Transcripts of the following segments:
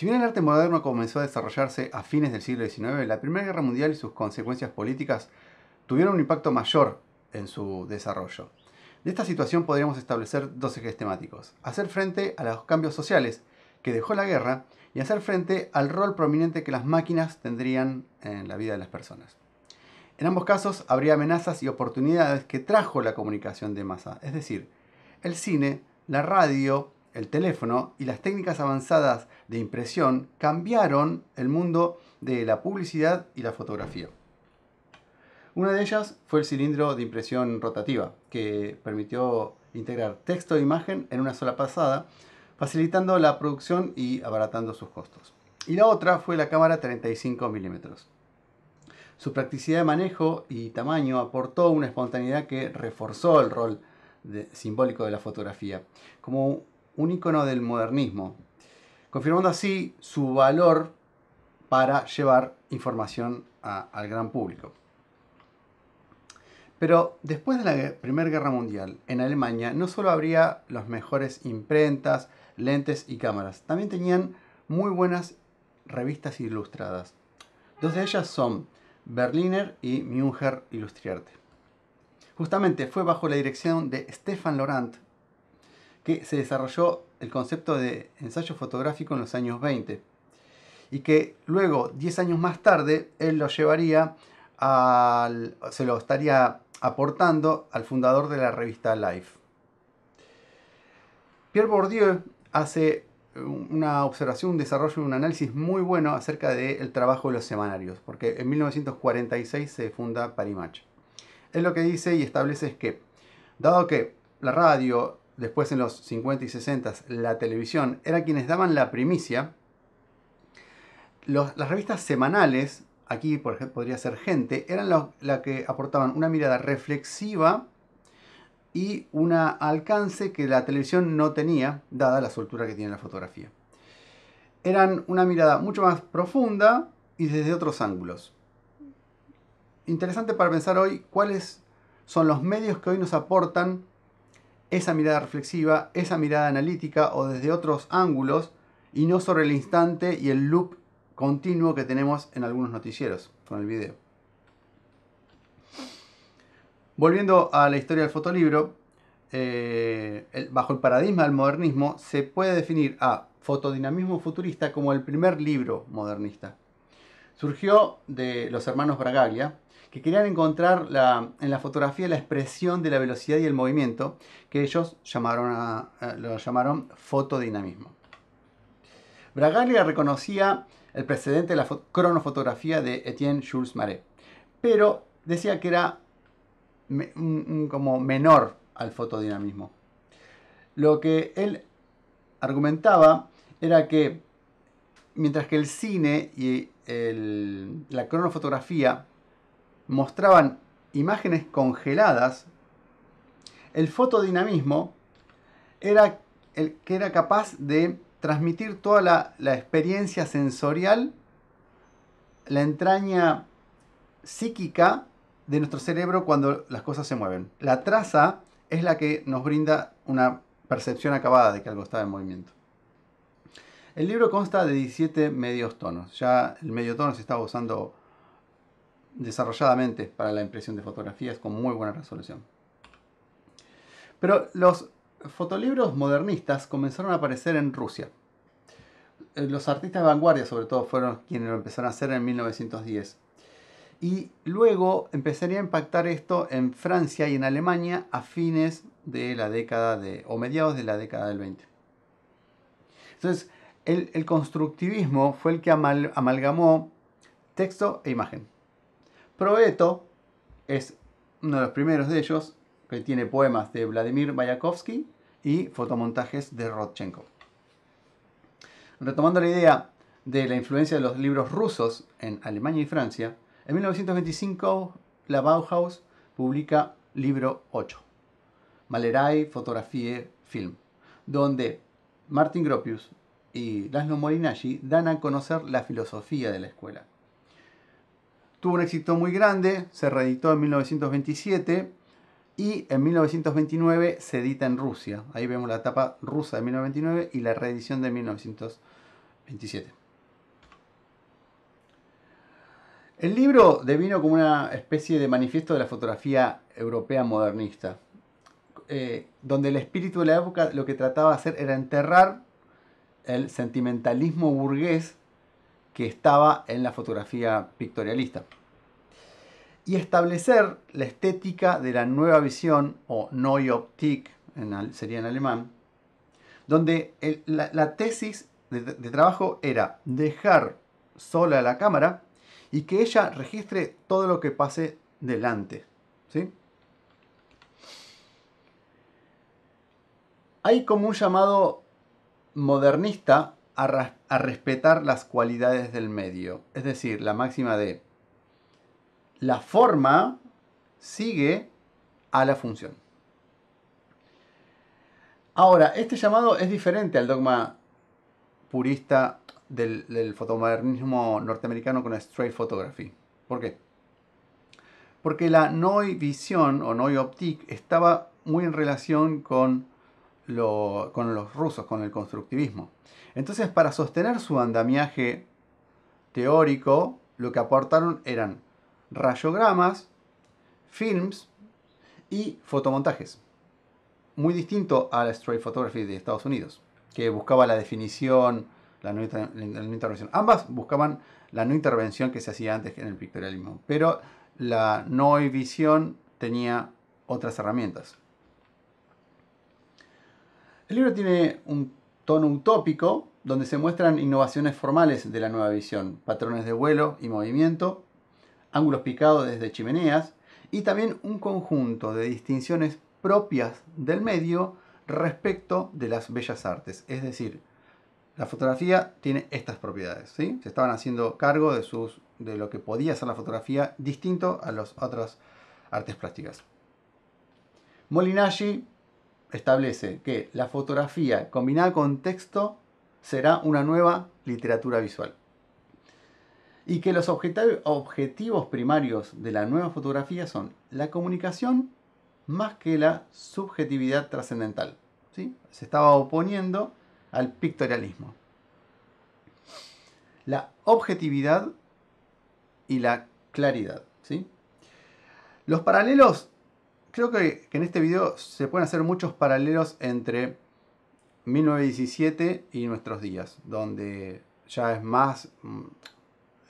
Si bien el arte moderno comenzó a desarrollarse a fines del siglo XIX, la Primera Guerra Mundial y sus consecuencias políticas tuvieron un impacto mayor en su desarrollo. De esta situación podríamos establecer dos ejes temáticos. Hacer frente a los cambios sociales que dejó la guerra y hacer frente al rol prominente que las máquinas tendrían en la vida de las personas. En ambos casos habría amenazas y oportunidades que trajo la comunicación de masa, es decir, el cine, la radio, el teléfono y las técnicas avanzadas de impresión cambiaron el mundo de la publicidad y la fotografía. Una de ellas fue el cilindro de impresión rotativa, que permitió integrar texto e imagen en una sola pasada, facilitando la producción y abaratando sus costos. Y la otra fue la cámara 35 mm. Su practicidad de manejo y tamaño aportó una espontaneidad que reforzó el rol simbólico de la fotografía, como un ícono del modernismo, confirmando así su valor para llevar información al gran público. Pero después de la Primera Guerra Mundial, en Alemania no solo habría las mejores imprentas, lentes y cámaras, también tenían muy buenas revistas ilustradas. Dos de ellas son Berliner y Müncher Illustrierte. Justamente fue bajo la dirección de Stefan Laurent que se desarrolló el concepto de ensayo fotográfico en los años 20 y que luego, 10 años más tarde, él lo llevaría al, se lo estaría aportando al fundador de la revista Life. Pierre Bourdieu hace una observación, un desarrollo, un análisis muy bueno acerca del trabajo de los semanarios, porque en 1946 se funda Parimach. Él lo que dice y establece es que, dado que la radio, después en los 50 y 60 la televisión, era quienes daban la primicia, las revistas semanales, aquí por podría ser Gente, eran las la que aportaban una mirada reflexiva y un alcance que la televisión no tenía, dada la soltura que tiene la fotografía. Eran una mirada mucho más profunda y desde otros ángulos. Interesante para pensar hoy cuáles son los medios que hoy nos aportan esa mirada reflexiva, esa mirada analítica o desde otros ángulos y no sobre el instante y el loop continuo que tenemos en algunos noticieros con el video. Volviendo a la historia del fotolibro, eh, bajo el paradigma del modernismo se puede definir a Fotodinamismo Futurista como el primer libro modernista. Surgió de los hermanos Bragaglia, que querían encontrar en la fotografía la expresión de la velocidad y el movimiento, que ellos llamaron lo llamaron fotodinamismo. Bragaglia reconocía el precedente de la cronofotografía de Etienne Jules Marais, pero decía que era como menor al fotodinamismo. Lo que él argumentaba era que mientras que el cine y la cronofotografía mostraban imágenes congeladas, el fotodinamismo era el que era capaz de transmitir toda la, experiencia sensorial, la entraña psíquica de nuestro cerebro cuando las cosas se mueven. La traza es la que nos brinda una percepción acabada de que algo estaba en movimiento. El libro consta de 17 medios tonos. Ya el medio tono se estaba usando desarrolladamente para la impresión de fotografías con muy buena resolución. Pero los fotolibros modernistas comenzaron a aparecer en Rusia. Eh, los artistas de vanguardia sobre todo fueron quienes lo empezaron a hacer en 1910. Y luego empezaría a impactar esto en Francia y en Alemania a fines de la década de, o mediados de la década del 20. Entonces, el, constructivismo fue el que amalgamó texto e imagen. Proeto es uno de los primeros de ellos, que tiene poemas de Vladimir Mayakovsky y fotomontajes de Rodchenko. Retomando la idea de la influencia de los libros rusos en Alemania y Francia, en 1925 la Bauhaus publica Libro 8, Malerai, Fotografie, Film, donde Martin Gropius y Laszlo nagy dan a conocer la filosofía de la escuela. Tuvo un éxito muy grande, se reeditó en 1927 y en 1929 se edita en Rusia. Ahí vemos la etapa rusa de 1929 y la reedición de 1927. El libro devino como una especie de manifiesto de la fotografía europea modernista, eh, donde el espíritu de la época lo que trataba de hacer era enterrar el sentimentalismo burgués que estaba en la fotografía pictorialista. Y establecer la estética de la nueva visión, o Neue Optik sería en alemán, donde la, tesis de, de trabajo era dejar sola la cámara y que ella registre todo lo que pase delante. ¿sí? Hay como un llamado modernista a, respetar las cualidades del medio. Es decir, la máxima de la forma sigue a la función. Ahora, este llamado es diferente al dogma purista del, fotomodernismo norteamericano con straight photography. ¿Por qué? Porque la no visión o no Optique estaba muy en relación con con los rusos, con el constructivismo. Entonces, para sostener su andamiaje teórico, lo que aportaron eran rayogramas, films y fotomontajes. Muy distinto a la Straight Photography de Estados Unidos, que buscaba la definición, la no, intervención. Ambas buscaban la no intervención que se hacía antes en el pictorialismo, pero la no visión tenía otras herramientas. El libro tiene un tono utópico donde se muestran innovaciones formales de la nueva visión, patrones de vuelo y movimiento, ángulos picados desde chimeneas y también un conjunto de distinciones propias del medio respecto de las bellas artes. Es decir, la fotografía tiene estas propiedades. ¿sí? Se estaban haciendo cargo de, sus, de lo que podía ser la fotografía distinto a las otras artes plásticas. Molinaggi establece que la fotografía combinada con texto será una nueva literatura visual. Y que los objetivos primarios de la nueva fotografía son la comunicación más que la subjetividad trascendental. ¿sí? Se estaba oponiendo al pictorialismo. La objetividad y la claridad. ¿sí? Los paralelos creo que, en este video se pueden hacer muchos paralelos entre 1917 y nuestros días, donde ya es más mm,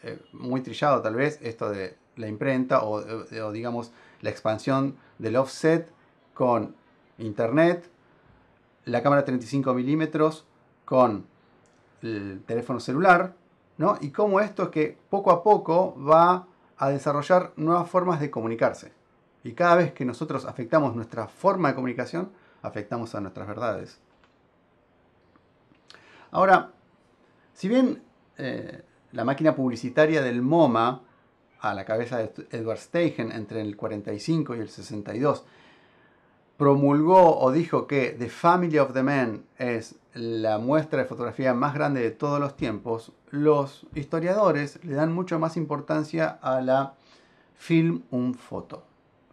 eh, muy trillado tal vez esto de la imprenta eh, o, digamos la expansión del offset con internet, la cámara 35 milímetros con el teléfono celular, ¿no? Y cómo esto es que poco a poco va a desarrollar nuevas formas de comunicarse. Y cada vez que nosotros afectamos nuestra forma de comunicación, afectamos a nuestras verdades. Ahora, si bien eh, la máquina publicitaria del MoMA, a la cabeza de Edward Steigen entre el 45 y el 62, promulgó o dijo que The Family of the Man es la muestra de fotografía más grande de todos los tiempos, los historiadores le dan mucho más importancia a la film un foto.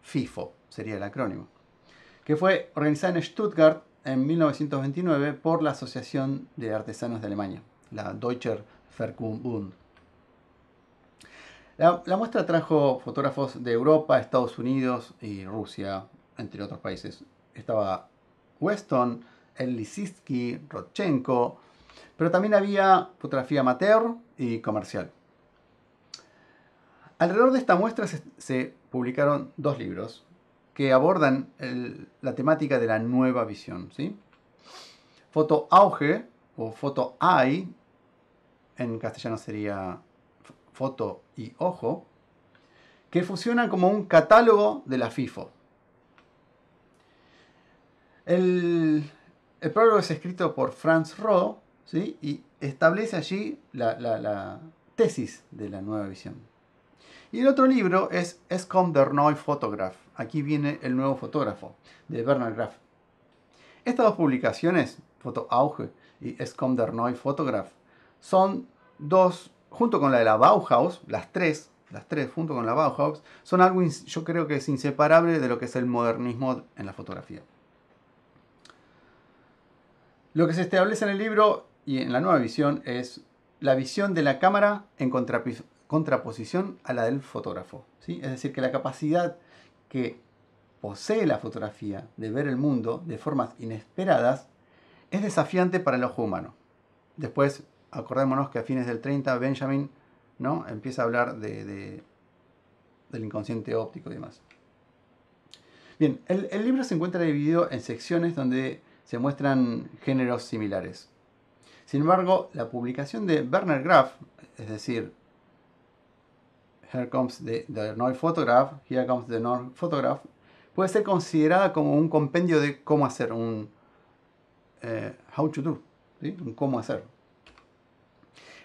FIFO, sería el acrónimo, que fue organizada en Stuttgart en 1929 por la Asociación de Artesanos de Alemania, la Deutscher Verkunft. La, la, muestra trajo fotógrafos de Europa, Estados Unidos y Rusia, entre otros países. Estaba Weston, Elisitsky, Rodchenko, pero también había fotografía amateur y comercial. Alrededor de esta muestra se, se publicaron dos libros que abordan la temática de la nueva visión. ¿sí? Foto auge o foto eye, en castellano sería foto y ojo, que funciona como un catálogo de la FIFO. El, prólogo es escrito por Franz roh ¿sí? y establece allí la tesis de la nueva visión. Y el otro libro es Escom Photograph. Aquí viene el nuevo fotógrafo, de Bernard Graf. Estas dos publicaciones, Foto Auge y Escom Photograph, son dos, junto con la de la Bauhaus, las tres, las tres junto con la Bauhaus, son algo yo creo que es inseparable de lo que es el modernismo en la fotografía. Lo que se establece en el libro y en la nueva visión es la visión de la cámara en, contrapiso contraposición a la del fotógrafo. ¿sí? Es decir, que la capacidad que posee la fotografía de ver el mundo de formas inesperadas es desafiante para el ojo humano. Después, acordémonos que a fines del 30 Benjamin ¿no? empieza a hablar de, del inconsciente óptico y demás. Bien, el, el libro se encuentra dividido en secciones donde se muestran géneros similares. Sin embargo, la publicación de Werner Graf, es decir, Here Comes the, the Photograph, Here Comes the North Photograph, puede ser considerada como un compendio de cómo hacer, un eh, how to do, un cómo hacer.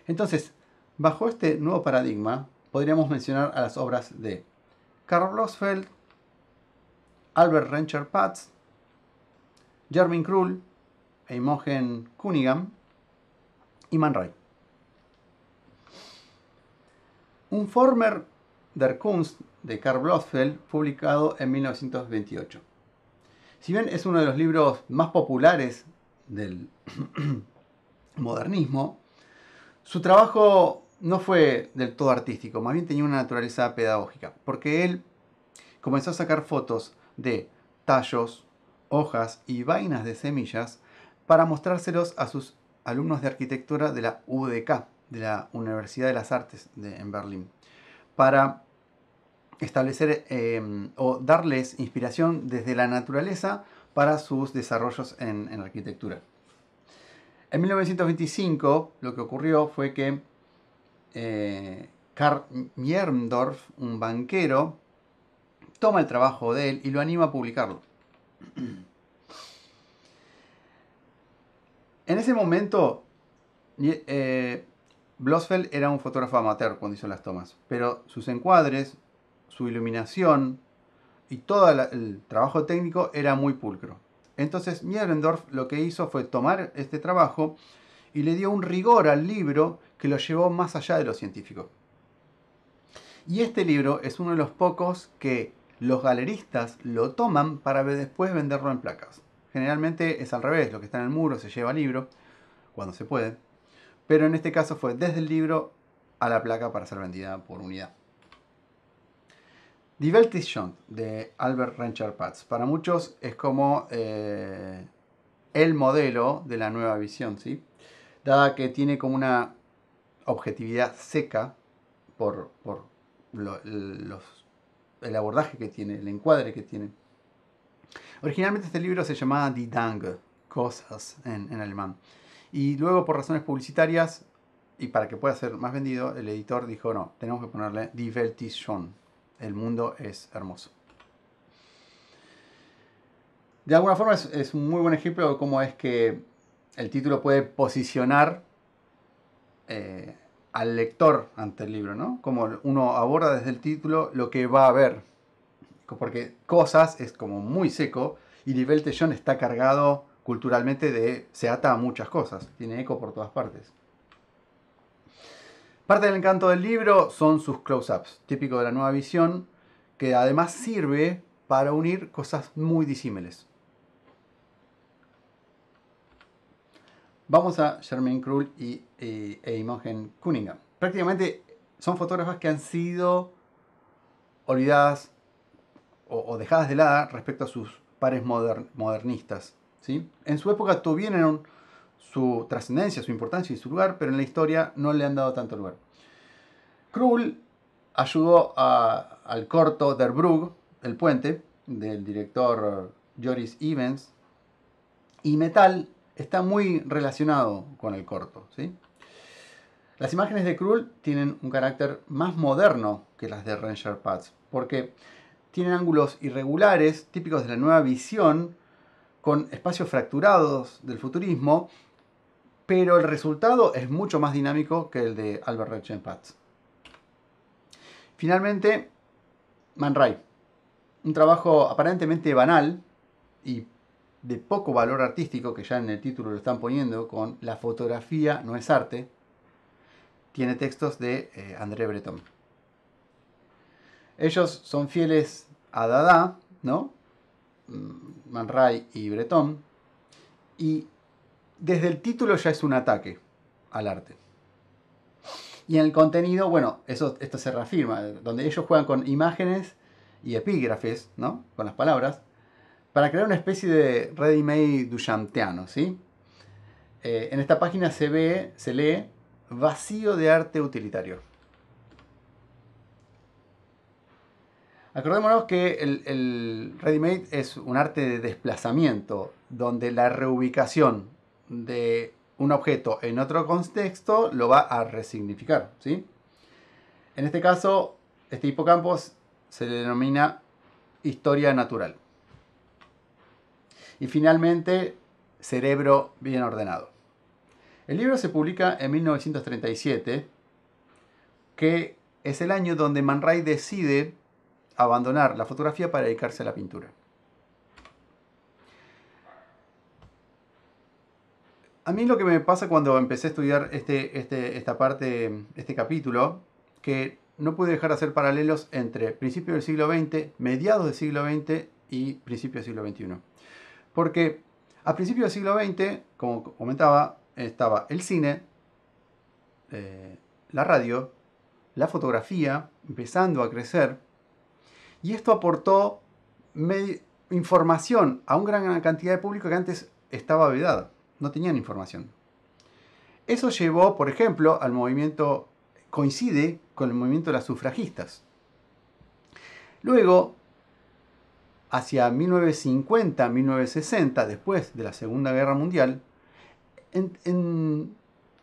Entonces, bajo este nuevo paradigma, podríamos mencionar a las obras de Karl Rosfeld, Albert Rencher Patz, Jermyn Krull, Imogen Cunningham y Man Ray. Un Former der Kunst de Carl Blossfeld, publicado en 1928. Si bien es uno de los libros más populares del modernismo, su trabajo no fue del todo artístico, más bien tenía una naturaleza pedagógica, porque él comenzó a sacar fotos de tallos, hojas y vainas de semillas para mostrárselos a sus alumnos de arquitectura de la UDK, de la Universidad de las Artes en Berlín, para establecer em, o darles inspiración desde la naturaleza para sus desarrollos en, arquitectura. En 1925 lo que ocurrió fue que eh, Karl Mierndorf, un banquero, toma el trabajo de él y lo anima a publicarlo. En ese momento, eh, Blosfeld era un fotógrafo amateur cuando hizo las tomas, pero sus encuadres, su iluminación y todo el trabajo técnico era muy pulcro. Entonces Mierendorf lo que hizo fue tomar este trabajo y le dio un rigor al libro que lo llevó más allá de lo científico. Y este libro es uno de los pocos que los galeristas lo toman para después venderlo en placas. Generalmente es al revés, lo que está en el muro se lleva el libro cuando se puede pero en este caso fue desde el libro a la placa para ser vendida por unidad. schon, de Albert Rencher Patz. Para muchos es como eh, el modelo de la nueva visión, ¿sí? dada que tiene como una objetividad seca por, el abordaje que tiene, el encuadre que tiene. Originalmente este libro se llamaba Die Dange, Cosas en alemán. Y luego, por razones publicitarias, y para que pueda ser más vendido, el editor dijo, no, tenemos que ponerle Die El mundo es hermoso. De alguna forma es, un muy buen ejemplo de cómo es que el título puede posicionar eh, al lector ante el libro, ¿no? Como uno aborda desde el título lo que va a ver. Porque cosas es como muy seco y Die está cargado culturalmente se ata a muchas cosas, tiene eco por todas partes. Parte del encanto del libro son sus close-ups, típico de la nueva visión, que además sirve para unir cosas muy disímiles. Vamos a Germaine Krull y, e, Imogen Cunningham. Prácticamente son fotógrafas que han sido olvidadas o, dejadas de lado respecto a sus pares modernistas. En su época tuvieron su trascendencia, su importancia y su lugar, pero en la historia no le han dado tanto lugar. Krull ayudó al corto Der Brug, El Puente, del director Joris Evans, y Metal está muy relacionado con el corto. Las imágenes de Krull tienen un carácter más moderno que las de Ranger Pads, porque tienen ángulos irregulares típicos de la nueva visión con espacios fracturados del futurismo, pero el resultado es mucho más dinámico que el de Albert Reichenpatz. Finalmente, Man Ray. Un trabajo aparentemente banal y de poco valor artístico, que ya en el título lo están poniendo, con La fotografía no es arte, tiene textos de eh, André Breton. Ellos son fieles a Dada, ¿no? Mm, Man Ray y Breton. Y desde el título ya es un ataque al arte. Y en el contenido, bueno, eso, esto se reafirma, donde ellos juegan con imágenes y epígrafes, ¿no? Con las palabras, para crear una especie de ready-made duchanteano. ¿sí? Eh, en esta página se ve, se lee, vacío de arte utilitario. Acordémonos que el, readymade ready-made es un arte de desplazamiento, donde la reubicación de un objeto en otro contexto lo va a resignificar. ¿sí? En este caso, este hipocampo se le denomina historia natural. Y finalmente, cerebro bien ordenado. El libro se publica en 1937, que es el año donde Man Ray decide abandonar la fotografía para dedicarse a la pintura. A mí lo que me pasa cuando empecé a estudiar este, este esta parte, este capítulo, que no pude dejar de hacer paralelos entre principios del siglo XX, mediados del siglo XX y principios del siglo XXI. Porque a principios del siglo XX, como comentaba, estaba el cine, eh, la radio, la fotografía empezando a crecer, y esto aportó información a una gran cantidad de público que antes estaba vedado. no tenían información. Eso llevó, por ejemplo, al movimiento, coincide con el movimiento de las sufragistas. Luego, hacia 1950-1960, después de la Segunda Guerra Mundial, en, en,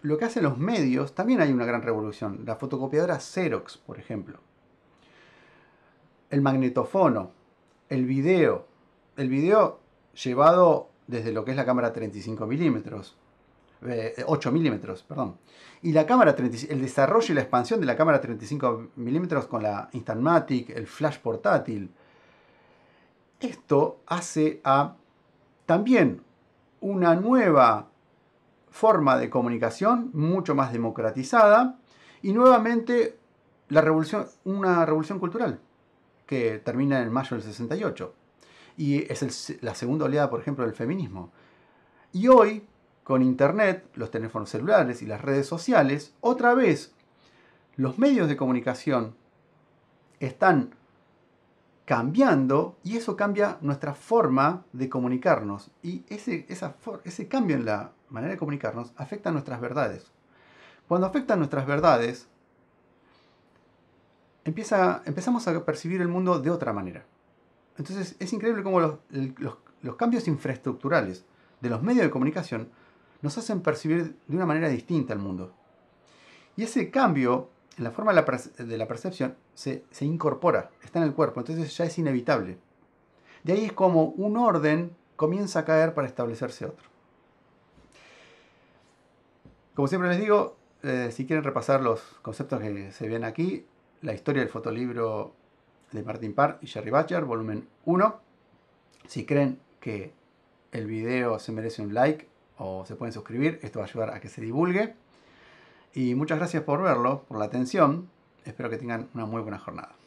lo que hacen los medios también hay una gran revolución. La fotocopiadora Xerox, por ejemplo el magnetofono, el video, el video llevado desde lo que es la cámara 35 milímetros, 8 eh, milímetros, perdón. Y la cámara el desarrollo y la expansión de la cámara 35 milímetros con la Instantmatic, el flash portátil. Esto hace a también una nueva forma de comunicación mucho más democratizada y nuevamente la revolución, una revolución cultural que termina en mayo del 68. Y es la segunda oleada, por ejemplo, del feminismo. Y hoy, con Internet, los teléfonos celulares y las redes sociales, otra vez los medios de comunicación están cambiando y eso cambia nuestra forma de comunicarnos. Y ese, ese cambio en la manera de comunicarnos afecta a nuestras verdades. Cuando afecta nuestras verdades, empezamos a percibir el mundo de otra manera. Entonces es increíble cómo los, cambios infraestructurales de los medios de comunicación nos hacen percibir de una manera distinta el mundo. Y ese cambio en la forma de la, percepción se, incorpora, está en el cuerpo, entonces ya es inevitable. De ahí es como un orden comienza a caer para establecerse otro. Como siempre les digo, eh, si quieren repasar los conceptos que se ven aquí, la historia del fotolibro de Martin Parr y Jerry Badger, volumen 1. Si creen que el video se merece un like o se pueden suscribir, esto va a ayudar a que se divulgue. Y muchas gracias por verlo, por la atención. Espero que tengan una muy buena jornada.